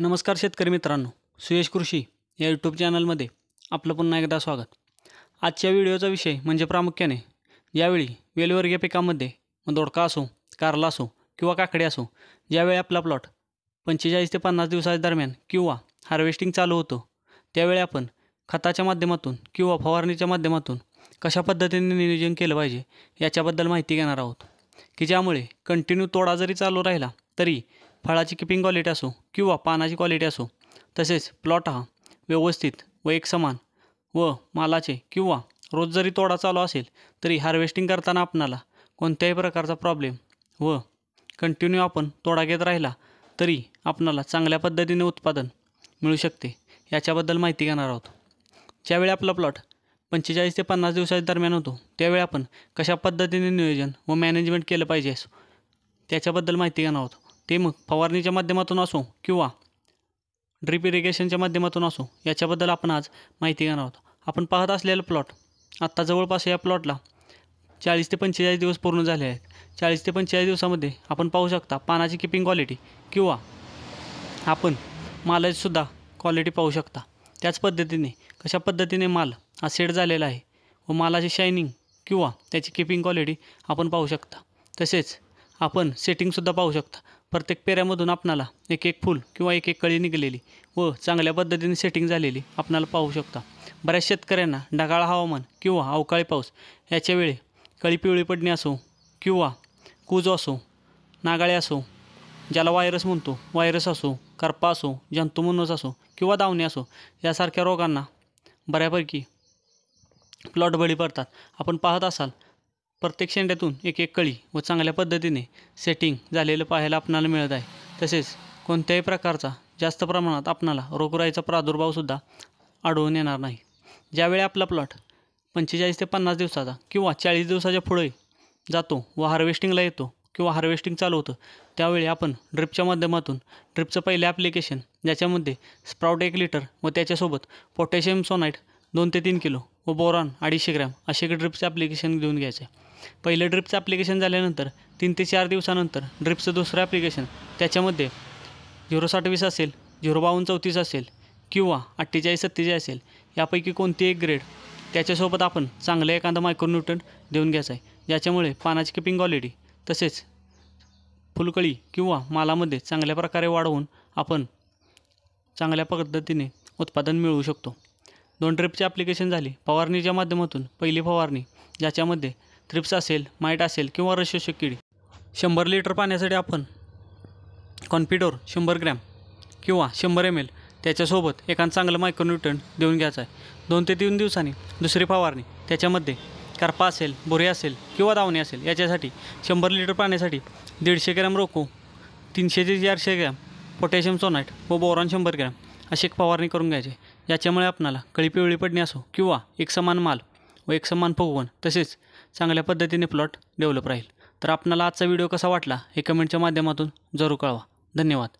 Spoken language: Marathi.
नमस्कार शेतकरी मित्रांनो सुयश कृषी या यूट्यूब चॅनलमध्ये आपलं पुन्हा एकदा स्वागत आजच्या व्हिडिओचा विषय म्हणजे प्रामुख्याने यावेळी वेलवर्गीय पिकामध्ये मग दोडका असो कारला असो किंवा काकडी असो ज्यावेळी आपला प्लॉट पंचेचाळीस ते पन्नास दिवसाच्या दरम्यान किंवा हार्वेस्टिंग चालू होतो त्यावेळी आपण खताच्या माध्यमातून किंवा फवारणीच्या माध्यमातून कशा पद्धतीने नियोजन केलं पाहिजे याच्याबद्दल माहिती घेणार आहोत की ज्यामुळे कंटिन्यू तोडा जरी चालू राहिला तरी फळाची किपिंग क्वालिटी असो किंवा पानाची क्वालिटी असो तसेच प्लॉट हा व्यवस्थित व एकसमान व मालाचे किंवा रोज जरी तोडा चालू असेल तरी हार्वेस्टिंग करताना आपणाला कोणत्याही प्रकारचा प्रॉब्लेम व कंटिन्यू आपण तोडा घेत राहिला तरी आपणाला चांगल्या पद्धतीने उत्पादन मिळू शकते याच्याबद्दल माहिती घेणार आहोत ज्यावेळी आपला प्लॉट पंचेचाळीस ते पन्नास दिवसाच्या दरम्यान होतो त्यावेळी आपण कशा पद्धतीने नियोजन व मॅनेजमेंट केलं पाहिजे त्याच्याबद्दल माहिती घेणार आहोत ते मग फवारणीच्या माध्यमातून असो किंवा ड्रिप इरिगेशनच्या माध्यमातून असो याच्याबद्दल आपण आज माहिती घेणार आहोत आपण पाहत असलेला प्लॉट आत्ता जवळपास या प्लॉटला चाळीस ते पंचेचाळीस दिवस पूर्ण झाले आहेत चाळीस ते पंचेचाळीस दिवसामध्ये आपण पाहू शकता पानाची किपिंग क्वालिटी किंवा आपण मालाचीसुद्धा क्वालिटी पाहू शकता त्याच पद्धतीने कशा पद्धतीने माल हा सेट झालेला आहे व मालाची शायनिंग किंवा त्याची किपिंग क्वालिटी आपण पाहू शकता तसेच आपण सेटिंगसुद्धा पाहू शकता प्रत्येक पेऱ्यामधून आपणाला एक एक फूल किंवा एक एक कळी निघालेली व चांगल्या पद्धतीने सेटिंग झालेली आपणाला पाहू शकता बऱ्याच शेतकऱ्यांना ढगाळ हवामान किंवा अवकाळी पाऊस याच्या वेळी कळी पिवळी पडणे असो किंवा कूज असो नागाळे असो ज्याला व्हायरस म्हणतो व्हायरस असो करपा असो जंतुमनोज असो किंवा दावणे असो यासारख्या रोगांना बऱ्यापैकी प्लॉट बळी पडतात आपण पाहत असाल प्रत्येक शेंड्यातून एक एक कळी व चांगल्या पद्धतीने सेटिंग झालेलं पाहायला आपणाला मिळत आहे तसेच कोणत्याही प्रकारचा जास्त प्रमाणात आपणाला रोगराईचा प्रादुर्भावसुद्धा आढळून येणार नाही ज्यावेळी आपला प्लॉट पंचेचाळीस ते पन्नास दिवसाचा किंवा चाळीस दिवसाच्या पुढे जातो व हार्वेस्टिंगला येतो किंवा हार्वेस्टिंग चालू होतं त्यावेळी आपण ड्रिपच्या माध्यमातून ड्रिपचं पहिले ॲप्लिकेशन ज्याच्यामध्ये स्प्राउट एक लिटर व त्याच्यासोबत पोटॅशियम सोनाईट दोन ते तीन किलो व बोरॉन अडीचशे ग्रॅम असे ड्रिपचं ॲप्लिकेशन घेऊन घ्यायचे पहिलं ड्रिपचं ॲप्लिकेशन झाल्यानंतर तीन ते चार दिवसानंतर ड्रिपचं दुसरं ॲप्लिकेशन त्याच्यामध्ये झिरो साठवीस असेल झिरो बावन्न चौतीस असेल किंवा अठ्ठेचाळीस सत्तेचाळीस असेल यापैकी कोणती एक ग्रेड त्याच्यासोबत आपण चांगलं एखादा मायक्रोन्यूट्रन देऊन घ्यायचं आहे ज्याच्यामुळे पानाची किपिंग क्वालिटी तसेच फुलकळी किंवा मालामध्ये चांगल्या प्रकारे वाढवून आपण चांगल्या पद्धतीने उत्पादन मिळवू शकतो दोन ट्रिपचे ॲप्लिकेशन झाली फवारणीच्या माध्यमातून पहिली फवारणी ज्याच्यामध्ये थ्रिप्स असेल माईट असेल किंवा रशोषक किडी शंभर लिटर पाण्यासाठी आपण कॉन्फिडोर शंभर ग्रॅम किंवा शंभर एम एल त्याच्यासोबत एखादं चांगलं मायक्रोन्युट्रन देऊन घ्यायचा आहे दोन ते तीन दिवसांनी दुसरी फवारणी त्याच्यामध्ये करपा असेल बोरे असेल किंवा दावणी असेल याच्यासाठी शंभर लिटर पाण्यासाठी दीडशे ग्रॅम रोको तीनशे ते चारशे ग्रॅम पोटॅशियम सोनाईट व बोरॉन शंभर ग्रॅम अशी एक फवारणी करून घ्यायची याच्यामुळे आपणाला कळीपिवळी पडणे असो किंवा एक समान माल व एक समान फोगवण तसेच चांगल्या पद्धतीने प्लॉट डेव्हलप राहील तर आपणाला आजचा व्हिडिओ कसा वाटला हे कमेंटच्या माध्यमातून जरूर कळवा धन्यवाद